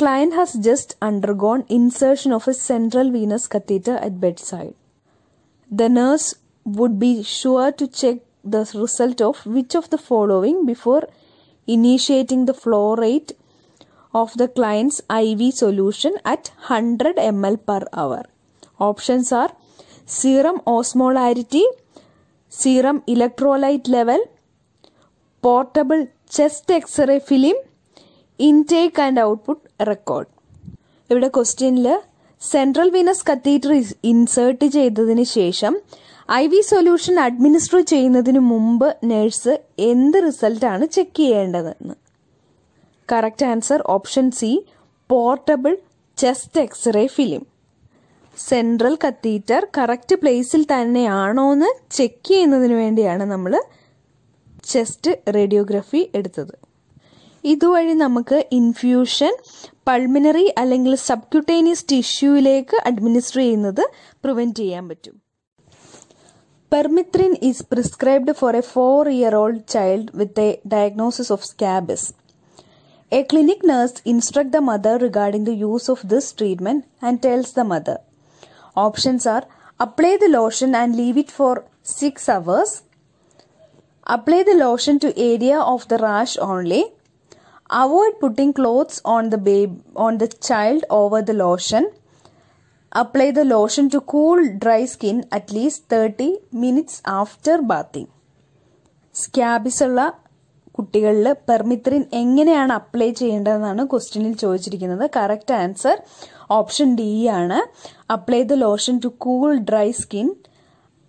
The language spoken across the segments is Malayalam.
client has just undergone insertion of a central venous catheter at bedside. The nurse would be sure to check the result of which of the following before initiating the flow rate of the client's IV solution at 100 ml per hour. Options are serum osmolarity, serum electrolyte level, portable chest x-ray film, intake and output record ഇവിടെ ക്വസ്റ്റ്യനിൽ സെൻട്രൽ വീനസ് കത്തീറ്റർ ഇൻസേർട്ട് ചെയ്തതിന് ശേഷം ഐ വി സൊല്യൂഷൻ അഡ്മിനിസ്റ്റർ ചെയ്യുന്നതിന് മുമ്പ് നഴ്സ് എന്ത് റിസൾട്ടാണ് ചെക്ക് ചെയ്യേണ്ടതെന്ന് correct answer option C portable chest x-ray film central catheter correct പ്ലേസിൽ തന്നെയാണോ എന്ന് ചെക്ക് ചെയ്യുന്നതിന് വേണ്ടിയാണ് നമ്മൾ ചെസ്റ്റ് റേഡിയോഗ്രഫി എടുത്തത് ഇതുവഴി നമുക്ക് ഇൻഫ്യൂഷൻ പൾമിനറി അല്ലെങ്കിൽ സബ്ക്യൂട്ടേനിയസ് ടിഷ്യൂവിലേക്ക് അഡ്മിനിസ്റ്റർ ചെയ്യുന്നത് പ്രിവെൻറ്റ് ചെയ്യാൻ പറ്റും permethrin is prescribed for a four year old child with a diagnosis of scabies a clinic nurse instruct the mother regarding the use of this treatment and tells the mother options are apply the lotion and leave it for six hours apply the lotion to area of the rash only avoid putting clothes on the babe on the child over the lotion apply the lotion to cool dry skin at least thirty minutes after bathing scabies ഉള്ള കുട്ടികളിൽ പെർമിത്രിൻ എങ്ങനെയാണ് അപ്ലൈ ചെയ്യേണ്ടതെന്നാണ് ക്വസ്റ്റ്യനിൽ ചോദിച്ചിരിക്കുന്നത് കറക്റ്റ് ആൻസർ ഓപ്ഷൻ ഡി ആണ് apply the lotion to cool dry skin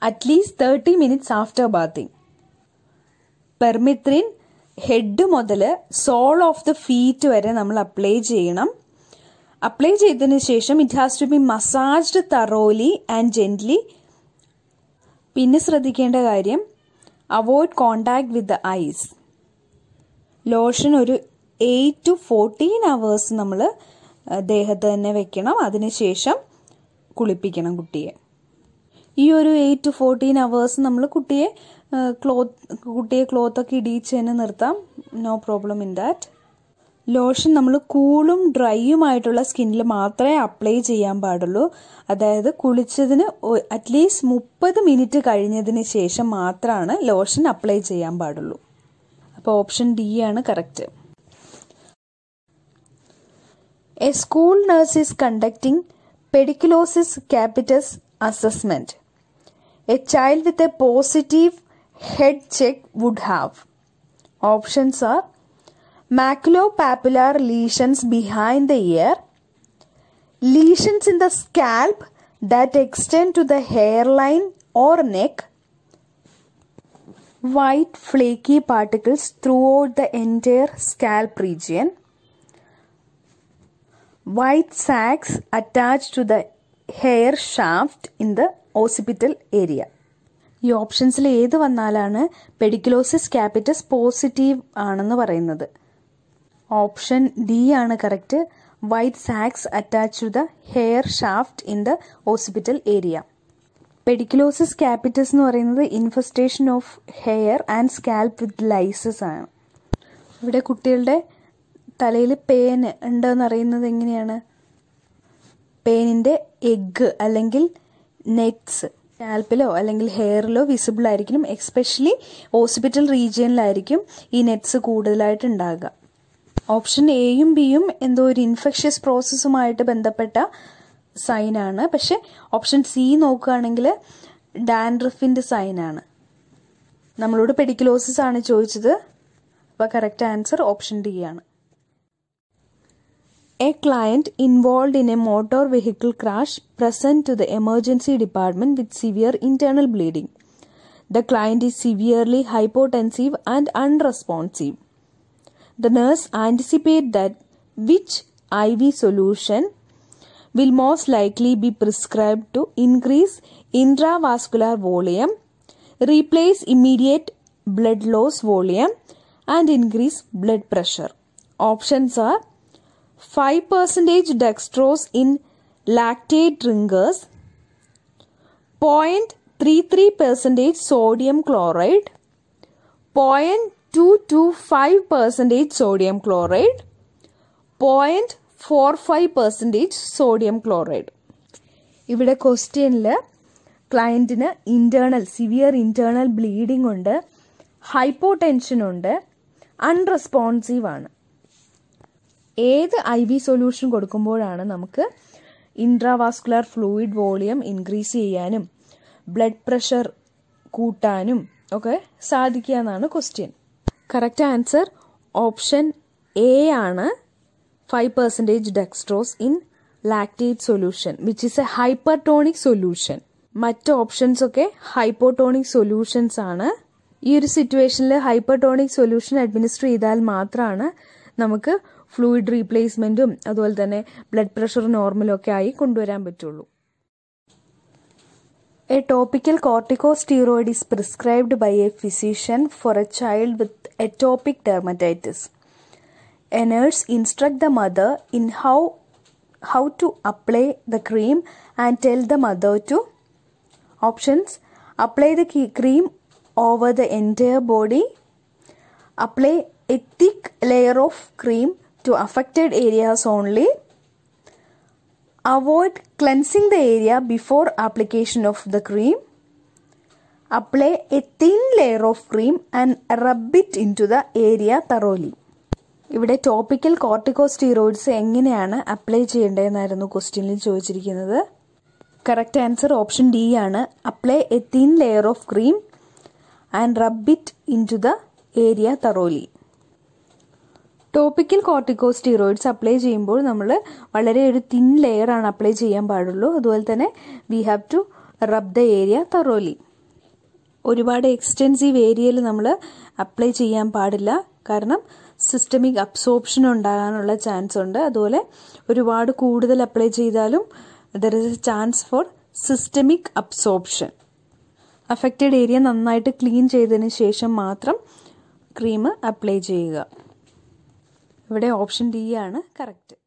at least thirty minutes after bathing permethrin head മുതൽ സോൾ ഓഫ് ദ ഫീറ്റ് വരെ നമ്മൾ അപ്ലൈ ചെയ്യണം അപ്ലൈ ചെയ്തതിന് ശേഷം it has to be massaged thoroughly and gently പിന്നെ ശ്രദ്ധിക്കേണ്ട കാര്യം avoid contact with the eyes lotion ഒരു എയ്റ്റ് ടു ഫോർട്ടീൻ അവേഴ്സ് നമ്മൾ ദേഹത്ത് തന്നെ വെക്കണം അതിനുശേഷം കുളിപ്പിക്കണം കുട്ടിയെ ഈ ഒരു എയ്റ്റ് ടു ഫോർട്ടീൻ അവേഴ്സ് നമ്മൾ കുട്ടിയെ ക്ലോത്ത് കുട്ടിയെ ക്ലോത്തൊക്കെ ഇടിയിച്ച് തന്നെ നിർത്താം no problem in that lotion നമ്മൾ കൂളും ഡ്രൈയുമായിട്ടുള്ള സ്കിന്നിൽ മാത്രമേ അപ്ലൈ ചെയ്യാൻ പാടുള്ളൂ അതായത് കുളിച്ചതിന് അറ്റ്ലീസ്റ്റ് മുപ്പത് മിനിറ്റ് കഴിഞ്ഞതിന് ശേഷം മാത്രമാണ് ലോഷൻ അപ്ലൈ ചെയ്യാൻ പാടുള്ളൂ അപ്പോൾ ഓപ്ഷൻ ഡി ആണ് correct a school nurse is conducting pediculosis capitis assessment a child with a positive head check would have? Options are maculopapular lesions behind the ear, lesions in the scalp that extend to the hairline or neck, white flaky particles throughout the entire scalp region, white sacs attached to the hair shaft in the occipital area ഈ ഓപ്ഷൻസിൽ ഏത് വന്നാലാണ് പെഡിക്കുലോസിസ് ക്യാപിറ്റസ് പോസിറ്റീവ് ആണെന്ന് പറയുന്നത് ഓപ്ഷൻ ഡി ആണ് correct white sacs attach to the hair shaft in the occipital area pediculosis capitis എന്ന് പറയുന്നത് infestation of hair and scalp with lices ആണ് ഇവിടെ കുട്ടികളുടെ തലയിൽ പേന് ഉണ്ടെന്ന് അറിയുന്നത് എങ്ങനെയാണ് പേനിന്റെ എഗ്ഗ് അല്ലെങ്കിൽ നെറ്റ്സ് സ്കാൽപ്പിലോ അല്ലെങ്കിൽ ഹെയറിലോ വിസിബിൾ ആയിരിക്കും എക്സ്പെഷ്യലി ഹോസ്പിറ്റൽ റീജിയനിലായിരിക്കും ഈ നെറ്റ്സ് കൂടുതലായിട്ട് ഉണ്ടാകുക ഓപ്ഷൻ എയും ബിയും എന്തോ ഒരു ഇൻഫെക്ഷ്യസ് പ്രോസസ്സുമായിട്ട് ബന്ധപ്പെട്ട സൈനാണ് പക്ഷെ ഓപ്ഷൻ സി നോക്കുകയാണെങ്കിൽ ഡാൻഡ്രഫിൻ്റെ സൈനാണ് നമ്മളോട് പെഡിക്കുലോസിസ് ആണ് ചോദിച്ചത് അപ്പോൾ കറക്റ്റ് ആൻസർ ഓപ്ഷൻ ഡി ആണ് A client involved in a motor vehicle crash present to the emergency department with severe internal bleeding. The client is severely hypotensive and unresponsive. The nurse anticipates that which IV solution will most likely be prescribed to increase intravascular volume, replace immediate blood loss volume, and increase blood pressure. Options are 5 percentage dextrose in lactate drinkers, 0.33 percentage sodium chloride, 0.225 percentage sodium chloride, 0.45 percentage sodium chloride. ഇവിടെ ക്വസ്റ്റ്യനില് ക്ലയന്റിന് ഇന്റേണൽ സിവിയർ ഇന്റേണൽ ബ്ലീഡിംഗ് ഉണ്ട് ഹൈപ്പോ ടെൻഷൻ ഉണ്ട് അൺറെസ്പോൺസീവ് ആണ് ഏത് ഐ വി സൊല്യൂഷൻ കൊടുക്കുമ്പോഴാണ് നമുക്ക് ഇൻട്രാവാസ്കുലർ ഫ്ലൂയിഡ് വോളിയം ഇൻക്രീസ് ചെയ്യാനും ബ്ലഡ് പ്രഷർ കൂട്ടാനും ഒക്കെ സാധിക്കുക എന്നാണ് question correct answer option A ആണ് five percentage dextrose in lactate solution which is a tonic solution മറ്റ് ഓപ്ഷൻസ് ഒക്കെ ഹൈപ്പോട്ടോണിക് സൊല്യൂഷൻസ് ആണ് ഈ ഒരു സിറ്റുവേഷനിൽ ഹൈപ്പർടോണിക് സൊല്യൂഷൻ അഡ്മിനിസ്റ്റർ ചെയ്താൽ മാത്രമാണ് നമുക്ക് ഫ്ലൂയിഡ് റീപ്ലേസ്മെന്റും അതുപോലെ തന്നെ ബ്ലഡ് പ്രഷർ നോർമലും ഒക്കെ ആയി കൊണ്ടുവരാൻ പറ്റുള്ളൂ a topical steroid is prescribed by a physician for a child with atopic dermatitis a nurse instruct the mother in how how to apply the cream and tell the mother to options apply the cream over the entire body apply a thick layer of cream to affected areas only. Avoid cleansing the area before application of the cream. Apply a thin layer of cream and rub it into the area thoroughly. ഇവിടെ ടോപ്പിക്കൽ കോർട്ടിക്കോസ്റ്റീറോയിഡ്സ് എങ്ങനെയാണ് അപ്ലൈ ചെയ്യേണ്ടതെന്നായിരുന്നു ക്വസ്റ്റ്യനിൽ ചോദിച്ചിരിക്കുന്നത് കറക്റ്റ് ആൻസർ ഓപ്ഷൻ ഡി ആണ് apply a thin layer of cream and rub it into the area thoroughly topical corticosteroids apply ചെയ്യുമ്പോൾ നമ്മൾ വളരെ ഒരു തിൻ ലെയറാണ് അപ്ലൈ ചെയ്യാൻ പാടുള്ളൂ അതുപോലെ തന്നെ we have to rub the area thoroughly ഒരുപാട് എക്സ്റ്റെൻസീവ് ഏരിയയിൽ നമ്മൾ അപ്ലൈ ചെയ്യാൻ പാടില്ല കാരണം സിസ്റ്റമിക് അബ്സോർപ്ഷൻ ഉണ്ടാകാനുള്ള ചാൻസ് ഉണ്ട് അതുപോലെ ഒരുപാട് കൂടുതൽ അപ്ലൈ ചെയ്താലും there is a chance for systemic absorption affected area നന്നായിട്ട് ക്ലീൻ ചെയ്തതിന് ശേഷം മാത്രം ക്രീം അപ്ലൈ ചെയ്യുക ഇവിടെ ഓപ്ഷൻ ഡി ആണ് കറക്റ്റ്